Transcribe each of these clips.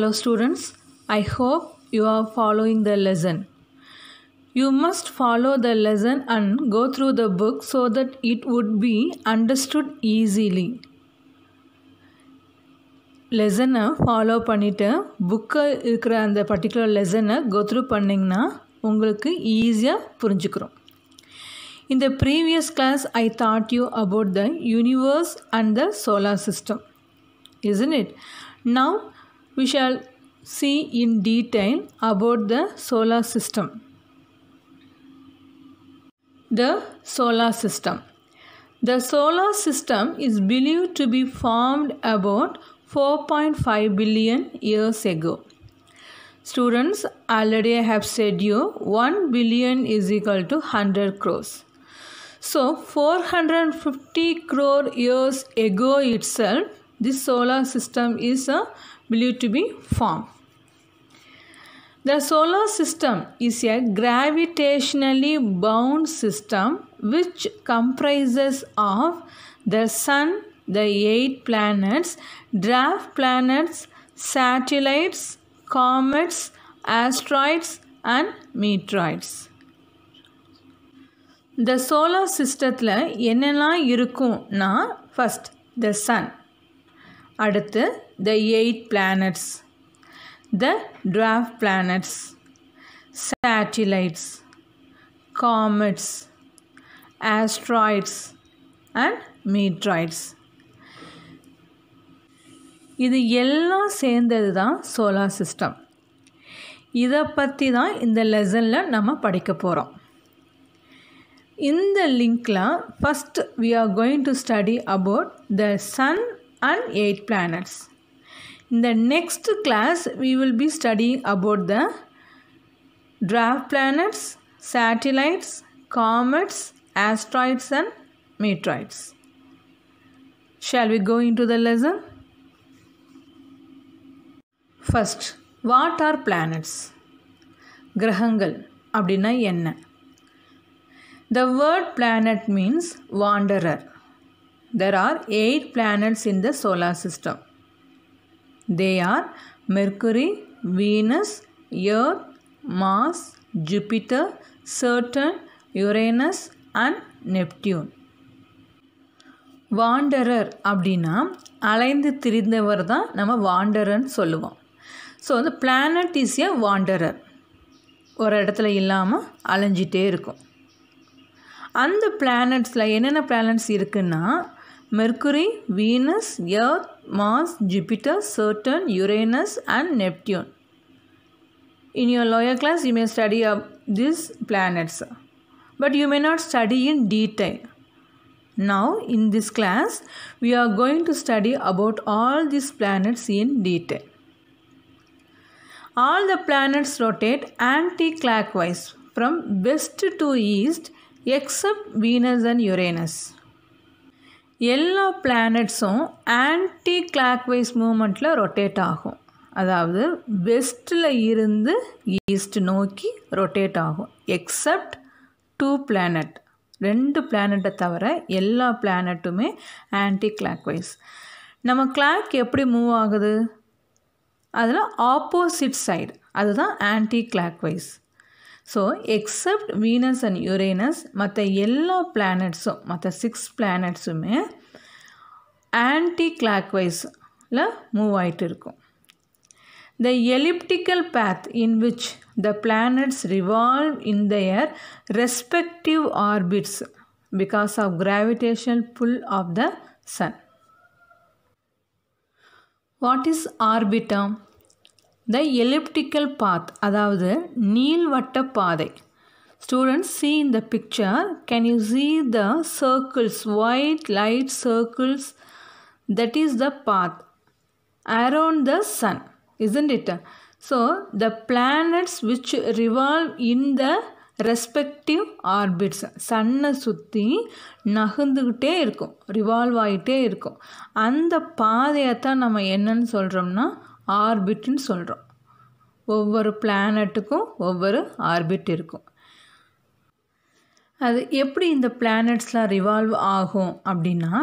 hello students i hope you are following the lesson you must follow the lesson and go through the book so that it would be understood easily lesson follow pannita book irukra and the particular lesson go through panninga ungalku easier purinjikrom in the previous class i taught you about the universe and the solar system isn't it now we shall see in detail about the solar system. The solar system. The solar system is believed to be formed about 4.5 billion years ago. Students, already have said you 1 billion is equal to 100 crores. So 450 crore years ago itself, this solar system is a believed to be formed. The solar system is a gravitationally bound system which comprises of the sun, the eight planets, dwarf planets, satellites, comets, asteroids and meteoroids. system solar சிஸ்டத்தில் என்னெல்லாம் na first the Sun. அடுத்து the eight planets the dwarf planets satellites comets asteroids and meteoroids இது எல்லாம் சேர்ந்தது தான் solar system இதை பற்றி தான் இந்த லெசனில் நம்ம படிக்க போகிறோம் இந்த லிங்கில் first we are going to study about the sun and 8 planets. In the next class, we will be studying about the draft planets, satellites, comets, asteroids and meteors. Shall we go into the lesson? First, what are planets? கிரகங்கள் Abdina என்ன The word planet means wanderer. There are eight planets in the solar system they are Mercury Venus Earth, Mars Jupiter, Saturn Uranus and Neptune wanderer அப்படின்னா அலைந்து திரிந்தவர் தான் நம்ம வாண்டரர்னு சொல்லுவோம் so வந்து planet is a வாண்டரர் ஒரு இடத்துல இல்லாமல் அலைஞ்சிட்டே இருக்கும் அந்த பிளானட்ஸில் என்னென்ன பிளானட்ஸ் இருக்குன்னா Mercury, Venus, Earth, Mars, Jupiter, Saturn, Uranus and Neptune. In your lower class, you may study uh, these planets, but you may not study in detail. Now, in this class, we are going to study about all these planets in detail. All the planets rotate anti-clockwise from west to east except Venus and Uranus. எல்லா பிளானட்ஸும் anti clockwise மூமெண்ட்டில் rotate ஆகும் அதாவது வெஸ்ட்டில் இருந்து east நோக்கி rotate ஆகும் accept two planet ரெண்டு பிளானட்டை தவிர எல்லா பிளானட்டுமே ஆன்டி கிளாக்வைஸ் நம்ம கிளாக் எப்படி மூவ் ஆகுது அதில் ஆப்போசிட் சைடு அதுதான் anti clockwise so except Venus and Uranus ಮತ್ತು ಎಲ್ಲ ಪ್ಲ್ಯಾನೆಟ್ಸು ಮತ್ತು ಸಿಕ್ಸ್ ಪ್ಲ್ಯಾನೆಟ್ஸுமே ஆன்டி கிளாக்வைஸில் மூவ் ஆகிட்டு இருக்கும் the elliptical path in which the planets revolve in their respective orbits because of gravitation pull of the sun what is ஆர்பிட்டம் the elliptical path அதாவது நீள்வட்ட பாதை ஸ்டூடெண்ட்ஸ் சி இந்த picture can you see the circles white light circles that is the path around the sun isn't it so the planets which revolve in the respective orbits சன்னை சுற்றி நகர்ந்துக்கிட்டே இருக்கும் revolve ஆகிட்டே இருக்கும் அந்த பாதையை தான் நம்ம என்னன்னு சொல்கிறோம்னா ஆர்பிட்னு சொல்கிறோம் ஒவ்வொரு பிளானட்டுக்கும் ஒவ்வொரு ஆர்பிட் இருக்கும் அது எப்படி இந்த பிளானட்ஸ்லாம் ரிவால்வ் ஆகும் அப்படின்னா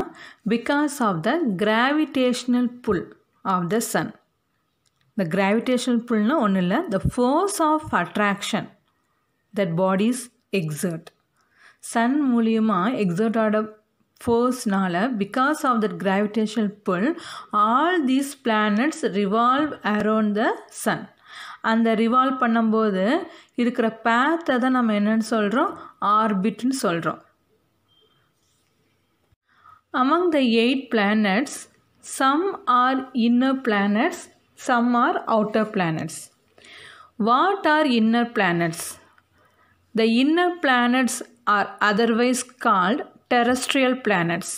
because of the gravitational pull of the sun இந்த கிராவிடேஷ்னல் புல்னால் ஒன்றும் இல்லை the force of attraction that bodies exert sun மூலியமாக எக்ஸர்ட் ஆட ஃபோர்ஸ்னால் because of that gravitational pull all these planets revolve around the sun அந்த ரிவால்வ் பண்ணும்போது இருக்கிற பேத்தை தான் நம்ம என்னென்னு சொல்கிறோம் ஆர்பிட்னு சொல்கிறோம் among the eight planets some are inner planets some are outer planets what are inner planets the inner planets are otherwise called terrestrial planets.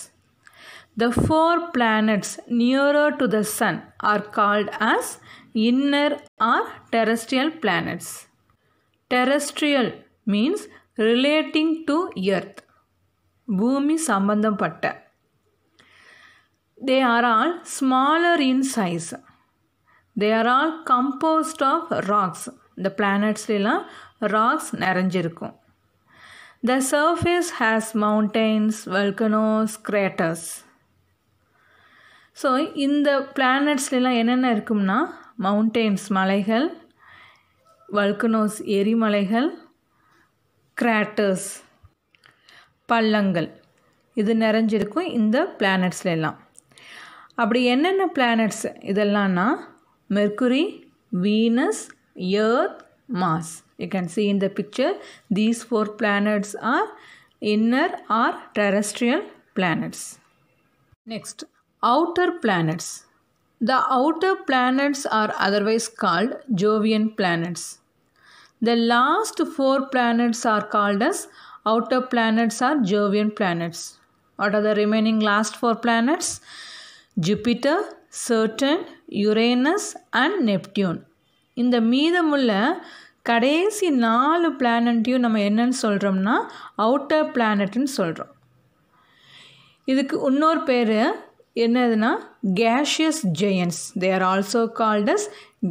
The four planets nearer to the Sun are called as inner or terrestrial planets. Terrestrial means relating to Earth. Bhumi Sambandhampatta. They are all smaller in size. They are all composed of rocks. The planets lila rocks நிறைஞ்சிருக்கும் The surface has mountains, volcanoes, craters. So இந்த பிளானட்ஸ்லாம் என்னென்ன இருக்கும்னா mountains மலைகள் volcanoes எரிமலைகள் கிராட்டர்ஸ் பள்ளங்கள் இது நிறைஞ்சிருக்கும் இந்த பிளானட்ஸ்லாம் அப்படி என்னென்ன பிளானட்ஸ் இதெல்லாம்னா Mercury Venus Earth Mars You can see in the picture these four planets are inner or terrestrial planets. Next, outer planets. The outer planets are otherwise called Jovian planets. The last four planets are called as outer planets or Jovian planets. What are the remaining last four planets? Jupiter, Saturn, Uranus and Neptune. In the மீதமுள்ள கடைசி நாலு பிளானட்டையும் நம்ம என்னன்னு சொல்கிறோம்னா outer பிளானட்னு சொல்கிறோம் இதுக்கு இன்னொரு பேர் என்னதுன்னா gaseous giants they are also called as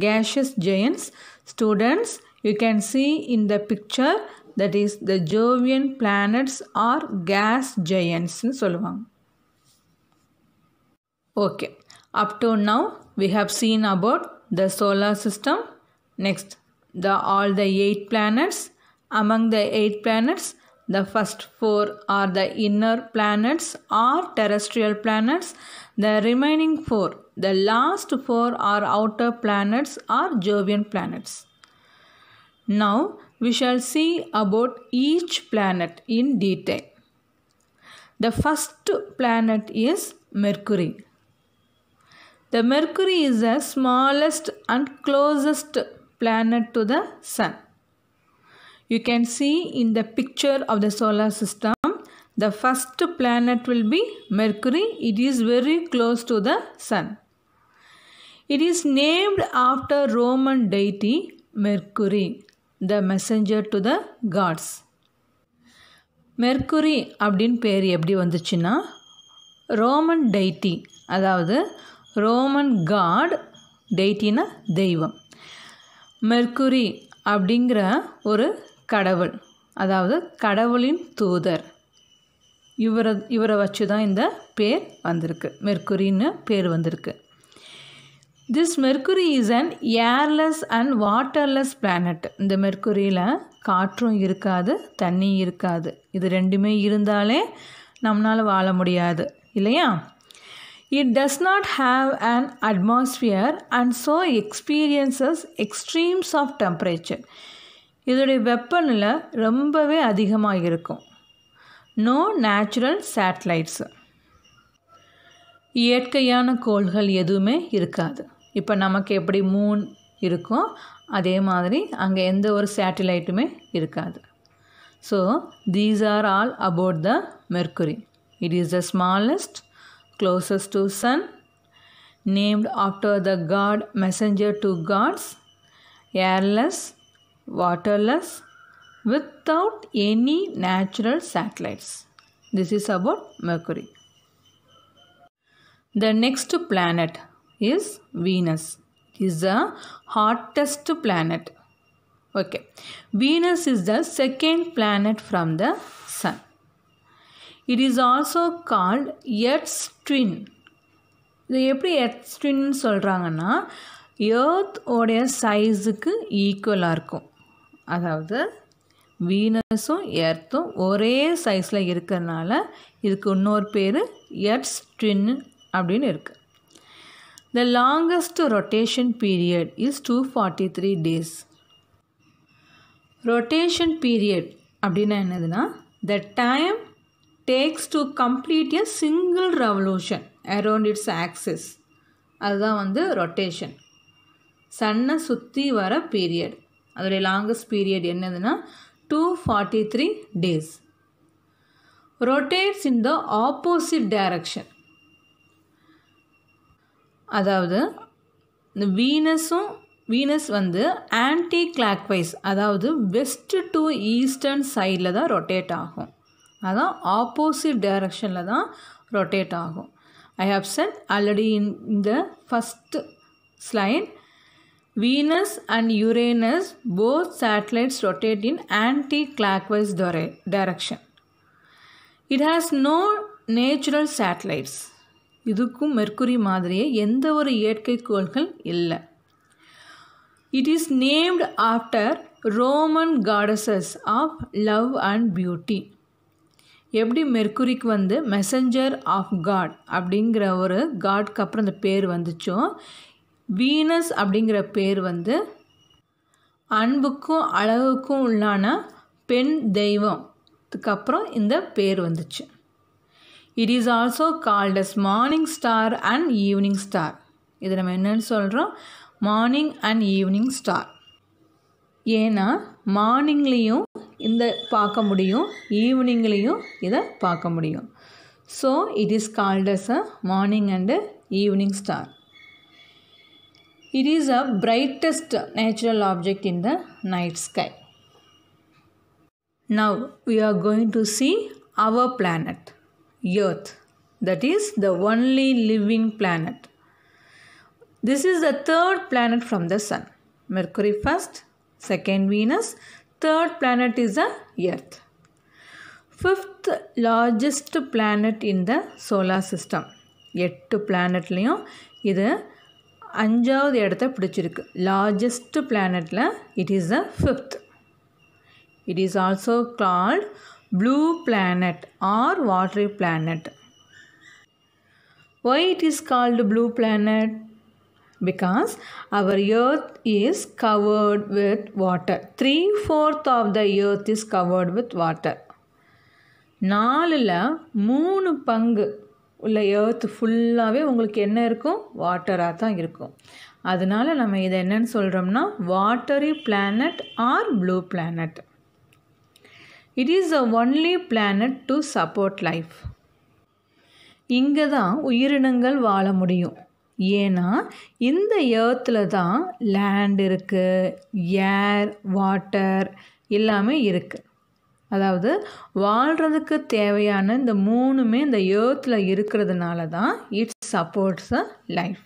gaseous giants students you can see in the picture that is the Jovian planets are gas ஜெயன்ஸ்னு சொல்லுவாங்க okay up to now we have seen about the solar system next the all the eight planets. Among the eight planets, the first four are the inner planets or terrestrial planets. The remaining four, the last four are outer planets or Jovian planets. Now we shall see about each planet in detail. The first planet is Mercury. The Mercury is the smallest and closest planet to the sun. You can see in the picture of the solar system, the first planet will be Mercury. It is very close to the sun. It is named after Roman deity Mercury, the messenger to the gods. Mercury Abdin பேர் எப்படி Roman deity, deity அதாவது Roman god டெய்டினா தெய்வம் Mercury அப்படிங்கிற ஒரு கடவுள் அதாவது கடவுளின் தூதர் இவரை இவரை வச்சு தான் இந்த பேர் வந்திருக்கு மெர்க்குரின்னு பேர் வந்திருக்கு this Mercury is an airless and waterless planet இந்த மெர்க்குரியில் காற்றும் இருக்காது தண்ணி இருக்காது இது ரெண்டுமே இருந்தாலே நம்மளால் வாழ முடியாது இல்லையா It does not have an atmosphere and so experiences extremes of temperature. இதோடைய வெப்பநிலை ரொம்பவே அதிகமாக இருக்கும் நோ நேச்சுரல் சேட்டலைட்ஸு இயற்கையான கோள்கள் எதுவுமே இருக்காது இப்போ நமக்கு எப்படி மூன் இருக்கோ அதே மாதிரி அங்கே எந்த ஒரு சேட்டிலைட்டுமே இருக்காது so these are all about the Mercury it is the smallest closest to sun named after the god messenger to gods airless waterless without any natural satellites this is about mercury the next planet is venus is the hottest planet okay venus is the second planet from the sun it is also called Earth's twin இது எப்படி earths ட்வின்னு சொல்கிறாங்கன்னா earth உடைய சைஸுக்கு ஈக்குவலாக இருக்கும் அதாவது வீனஸும் எர்த்தும் ஒரே சைஸில் இருக்கிறதுனால இதுக்கு இன்னொரு பேர் எர்த்ஸ் ட்வின் அப்படின்னு இருக்குது the longest rotation period is two forty three days rotation period அப்படின்னா என்னதுன்னா the time takes to complete a single revolution around its axis அதுதான் வந்து ரொட்டேஷன் சன்னை சுற்றி வர பீரியட் அதோடைய லாங்கஸ்ட் பீரியட் என்னதுன்னா two forty three days rotates in the opposite direction அதாவது இந்த வீனஸும் வீனஸ் வந்து ஆன்டி கிளாக்வைஸ் அதாவது வெஸ்ட் டு ஈஸ்டர்ன் சைடில் தான் ரொட்டேட் ஆகும் அதான் ஆப்போசிட் டைரக்ஷனில் தான் ரொட்டேட் ஆகும் I have sent already in இந்த first slide Venus and Uranus both satellites rotate in anti clockwise டொரே direction it has no natural satellites இதுக்கும் மெர்குரி மாதிரியே எந்த ஒரு இயற்கை கோள்கள் இல்லை it is named after Roman goddess of love and beauty எப்படி மெர்குரிக்கு வந்து மெசஞ்சர் ஆஃப் காட் அப்படிங்கிற ஒரு காட்க்கு அப்புறம் அந்த பேர் வந்துச்சோ வீனஸ் அப்படிங்கிற பேர் வந்து அன்புக்கும் அழகுக்கும் உள்ளான பெண் தெய்வத்துக்கு அப்புறம் இந்த பேர் வந்துச்சு it is also called as morning star and evening star இது நம்ம என்னன்னு சொல்கிறோம் மார்னிங் அண்ட் ஈவினிங் ஸ்டார் ஏன்னா மார்னிங்லேயும் இந்த பார்க்க முடியும் ஈவினிங்லேயும் இதை பார்க்க முடியும் so it is called as a morning and evening star it is a brightest natural object in the night sky now we are going to see our planet Earth that is the only living planet. This is the third planet from the Sun. Mercury first, second Venus, Third planet is the Earth. Fifth largest planet in the solar system எட்டு பிளானட்லேயும் இது அஞ்சாவது இடத்த பிடிச்சிருக்கு largest பிளானட்டில் it is the fifth it is also called blue planet or watery planet why it is called blue planet because our earth is covered with water three fourth of the earth is covered with water நாலில் மூணு பங்கு உள்ள earth ஃபுல்லாகவே உங்களுக்கு என்ன இருக்கும் வாட்டராக தான் இருக்கும் அதனால் நம்ம இதை என்னன்னு சொல்கிறோம்னா watery planet or blue planet it is a only planet to support life இங்கே தான் உயிரினங்கள் வாழ முடியும் ஏன்னா இந்த ஏர்த்தில் தான் லேண்ட் இருக்குது ஏர் வாட்டர் எல்லாமே இருக்குது அதாவது வாழ்கிறதுக்கு தேவையான இந்த மூணுமே இந்த ஏர்த்தில் இருக்கிறதுனால தான் it supports a life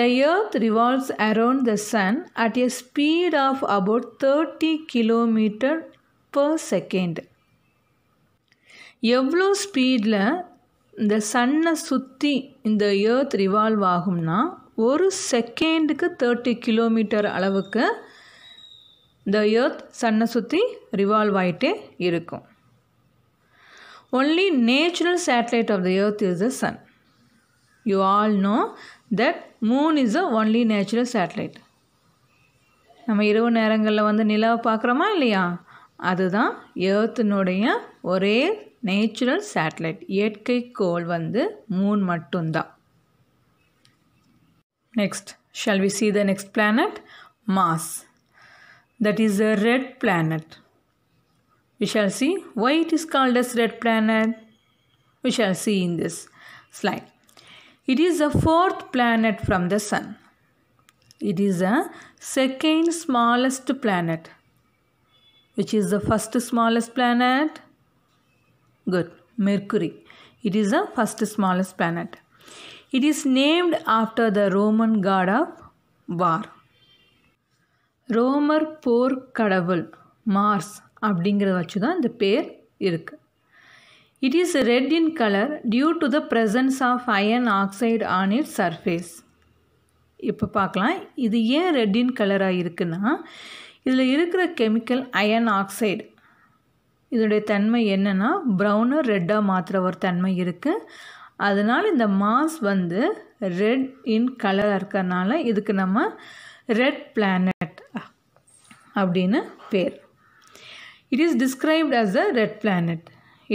the Earth revolves around the sun at a speed of about thirty kilometre per second எவ்வளோ ஸ்பீடில் இந்த சன்னை சுற்றி இந்த ஏர்த் ரிவால்வ் ஆகும்னா ஒரு செகண்டுக்கு தேர்ட்டி கிலோமீட்டர் அளவுக்கு இந்த ஏர்த் சன்னை சுற்றி ரிவால்வ் ஆகிட்டே இருக்கும் only natural satellite of the Earth is the sun you all know that moon is a only natural satellite நம்ம இரவு நேரங்களில் வந்து நிலவை பார்க்குறோமா இல்லையா அதுதான் ஏர்த்தினுடைய ஒரே நேச்சுரல் சேட்டலைட் இயற்கை கோள் வந்து மூன் மட்டும்தான் Next, shall we see the next planet, Mars? that is a red planet. We shall see why it is called as red planet. We shall see in this slide. It is the fourth planet from the sun. It is the second smallest planet, which is the first smallest planet. Good Mercury it is the first smallest planet. It is named after the Roman god of war ரோமர் போர் கடவுள் Mars அப்படிங்கிறத வச்சு தான் இந்த பேர் இருக்குது it is red in colour due to the presence of iron oxide on it surface இப்போ பார்க்கலாம் இது ஏன் ரெட்டின் கலராக இருக்குன்னா இதில் இருக்கிற கெமிக்கல் அயன் ஆக்சைடு இதனுடைய தன்மை என்னென்னா ப்ரௌனை ரெட்டாக மாற்றுற ஒரு தன்மை இருக்குது அதனால் இந்த மாஸ் வந்து ரெட் இன் கலராக இருக்கிறனால இதுக்கு நம்ம ரெட் பிளானட் அப்படின்னு பேர் it is described as a red planet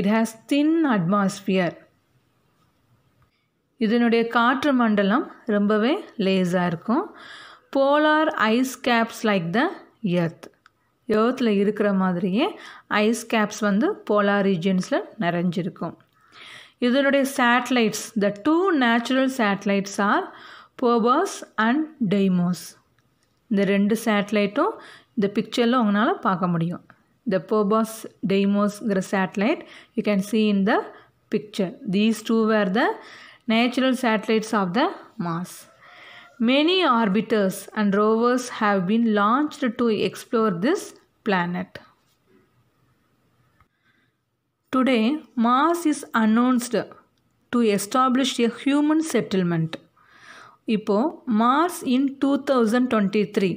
it has thin atmosphere இதனுடைய காற்று மண்டலம் ரொம்பவே லேஸாக இருக்கும் polar ice caps like the Earth ஏர்த்தில் இருக்கிற மாதிரியே ஐஸ் கேப்ஸ் வந்து போலார் ரீஜியன்ஸில் நிறைஞ்சிருக்கும் இதனுடைய satellites the two natural satellites are Phobos and Deimos இந்த ரெண்டு சேட்டலைட்டும் இந்த பிக்சரில் உங்களால் பார்க்க முடியும் த போபாஸ் டைமோஸ்ங்கிற satellite you can see in the picture these two were the natural satellites of the Mars Many orbiters and rovers have been launched to explore this planet. Today, Mars is announced to establish a human settlement. Ipo Mars in 2023.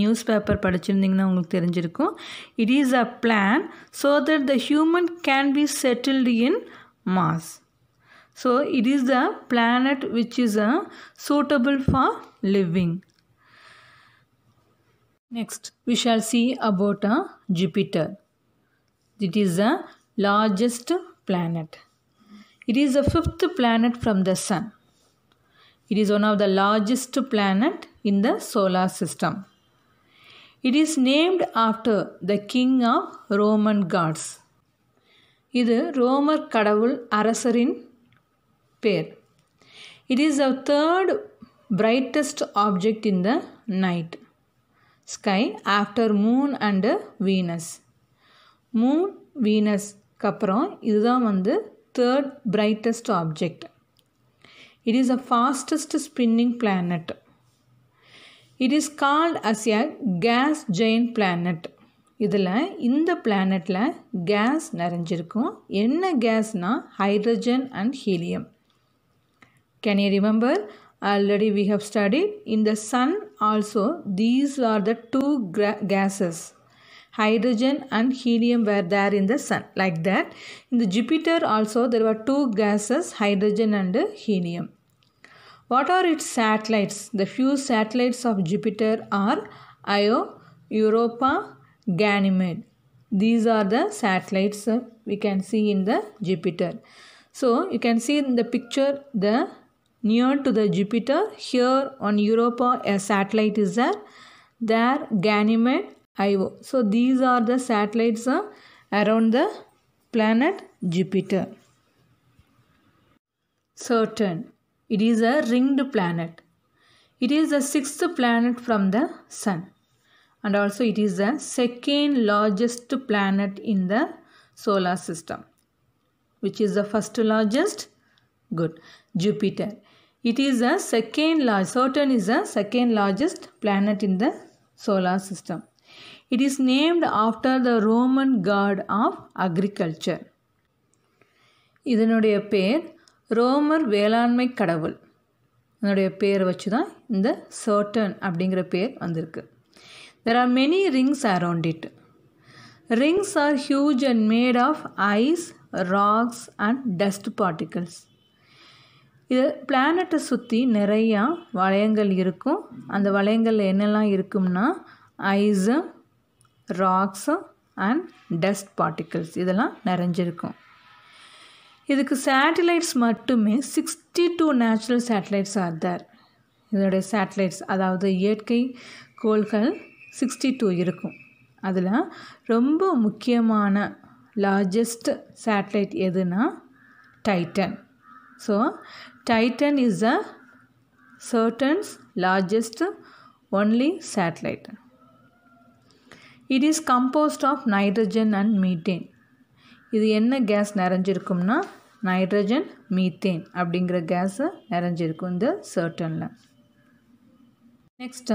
newspaper It is a plan so that the human can be settled in Mars. So, it is a planet which is uh, suitable for living. Next, we shall see about uh, Jupiter. It is the largest planet. It is the fifth planet from the Sun. It is one of the largest planet in the solar system. It is named after the king of Roman gods. இது ரோமர் கடவுள் அரசரின் பேர் it is a third brightest object in the night sky after moon and Venus moon venusக்கு அப்புறம் இதுதான் வந்து third brightest object it is a fastest spinning planet it is called as a gas giant planet இதில் இந்த பிளானட்டில் gas நிறைஞ்சிருக்கும் என்ன கேஸ்னால் hydrogen and helium can you remember already we have studied in the sun also these are the two gases hydrogen and helium were there in the sun like that in the jupiter also there were two gases hydrogen and helium what are its satellites the few satellites of jupiter are io europa ganymede these are the satellites uh, we can see in the jupiter so you can see in the picture the near to the Jupiter. Here on Europa a satellite is there. There Ganymede, Io. So these are the satellites uh, around the planet Jupiter. Certain. It is a ringed planet. It is the sixth planet from the Sun. And also it is the second largest planet in the solar system. Which is the first largest? Good. Jupiter. It is a second large Saturn is a second largest planet in the solar system it is named after the Roman god of agriculture இதனுடைய பேர் ரோமர் வேளாண்மை கடவுள் இதனுடைய பேரை வச்சு தான் இந்த சர்டன் அப்படிங்கிற பேர் வந்திருக்கு there are many rings around it rings are huge and made of ice rocks and dust particles இது பிளானட்டை சுற்றி நிறையா வளையங்கள் இருக்கும் அந்த வளையங்களில் என்னெல்லாம் இருக்கும்னா ice rocks and dust particles இதெல்லாம் நிறைஞ்சிருக்கும் இதுக்கு சேட்டலைட்ஸ் மட்டுமே sixty two natural satellites are இதனுடைய சேட்டலைட்ஸ் அதாவது இயற்கை கோள்கள் சிக்ஸ்டி டூ இருக்கும் அதில் ரொம்ப முக்கியமான லார்ஜஸ்ட் சேட்டலைட் எதுனா Titan so Titan is a Saturn's largest only satellite. It is composed of nitrogen and methane. இது என்ன gas நரஞ்சிருக்கும்னா nitrogen methane அப்படிங்கிற gas நரஞ்சிருக்கும் இந்த Saturnல. Next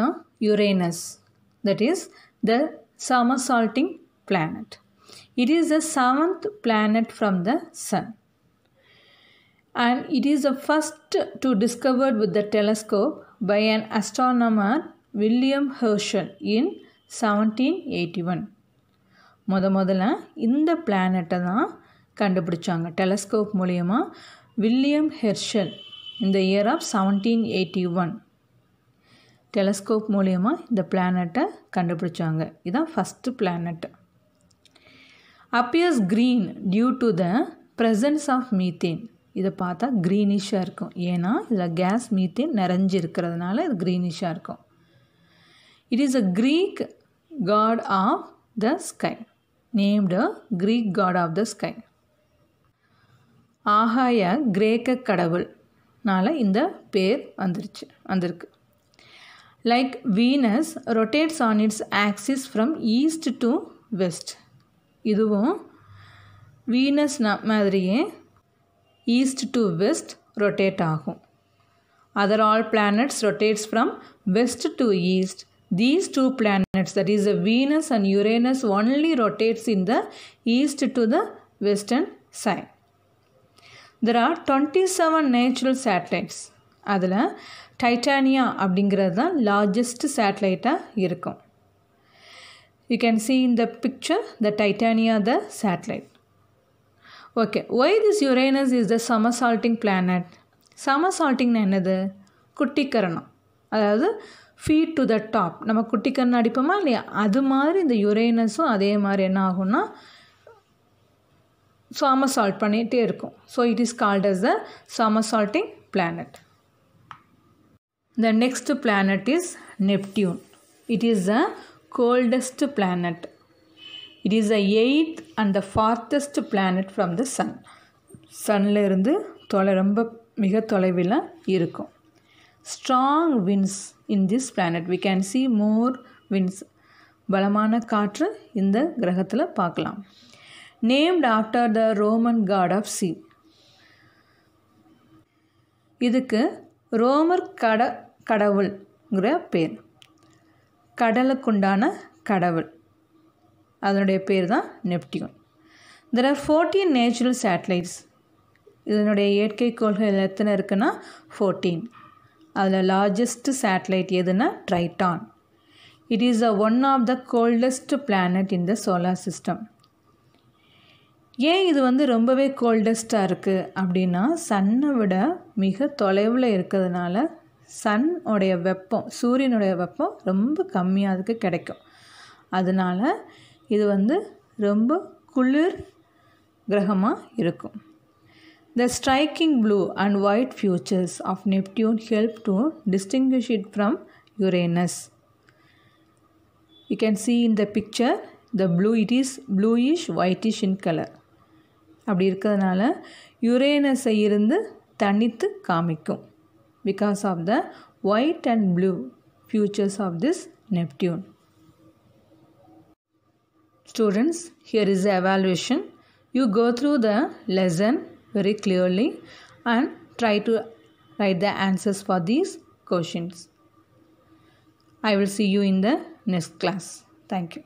Uranus that is the somersaulting planet. It is the seventh planet from the sun. and it is the first to discovered with the telescope by an astronomer William Herschel in seventeen eighty one முத முதல்ல இந்த பிளானட்டை தான் கண்டுபிடிச்சாங்க telescope மூலயமா William Herschel இந்த year of seventeen eighty one telescope மூலியமாக இந்த பிளானட்டை கண்டுபிடிச்சாங்க இதுதான் first planet appears green due to the presence of methane இதை பார்த்தா க்ரீனிஷாக இருக்கும் ஏன்னா இதில் கேஸ் மீத்தேன் நிறைஞ்சு இருக்கிறதுனால இது க்ரீனிஷாக இருக்கும் it is a Greek god of the sky named Greek god of the sky ஆகாய கிரேக்க கடவுள்னால இந்த பேர் வந்துருச்சு வந்திருக்கு like Venus rotates on its axis from east to west இதுவும் வீனஸ் மாதிரியே east to west rotate ஆகும் other all planets rotates from west to east these two planets that is the Venus and Uranus only rotates in the east to the western side there are 27 natural satellites அதில் டைட்டானியா அப்படிங்கிறது தான் largest சேட்டலைட்டாக இருக்கும் you can see in the picture the Titania the satellite okay why this Uranus is the somersaulting planet சமசால்ட்டிங்னா என்னது குட்டிக்கரணம் அதாவது feet to the top நம்ம குட்டிக்கரணம் அடிப்போமா இல்லையா அது மாதிரி இந்த யுரேனஸும் அதே மாதிரி என்ன ஆகும்னா சால்ட் பண்ணிகிட்டே இருக்கும் so it is called as the salting planet the next planet is Neptune it is the coldest planet it is a eighth and the farthest planet from the sun இருந்து தொலை ரொம்ப மிக தொலைவில் இருக்கும் strong winds in this planet we can see more winds பலமான காற்று இந்த கிரகத்தில் பார்க்கலாம் named after the Roman god of sea இதுக்கு ரோமர் கட கடவுள்ங்கிற பேர் கடலுக்குண்டான கடவுள் அதனுடைய பேர் தான் Neptune there are fourteen natural satellites இதனுடைய இயற்கை கோள்கள் எத்தனை இருக்குன்னா ஃபோர்டீன் அதில் லார்ஜஸ்ட் சேட்டலைட் எதுனா Triton it is a one of the coldest planet in the solar system ஏன் இது வந்து ரொம்பவே கோல்டஸ்ட்டாக இருக்குது அப்படின்னா சன்னை விட மிக தொலைவில் இருக்கிறதுனால சன்னுடைய வெப்பம் சூரியனுடைய வெப்பம் ரொம்ப கம்மியாக அதுக்கு கிடைக்கும் அதனால் இது வந்து ரொம்ப குளிர் கிரகமாக இருக்கும் the striking blue and white features of Neptune help to distinguish it from Uranus you can see in the picture the blue it is bluish whitish in colour அப்படி இருக்கிறதுனால யுரேனஸை இருந்து தனித்து காமிக்கும் because of the white and blue features of this Neptune Students, here is the evaluation. You go through the lesson very clearly and try to write the answers for these questions. I will see you in the next class. Thank you.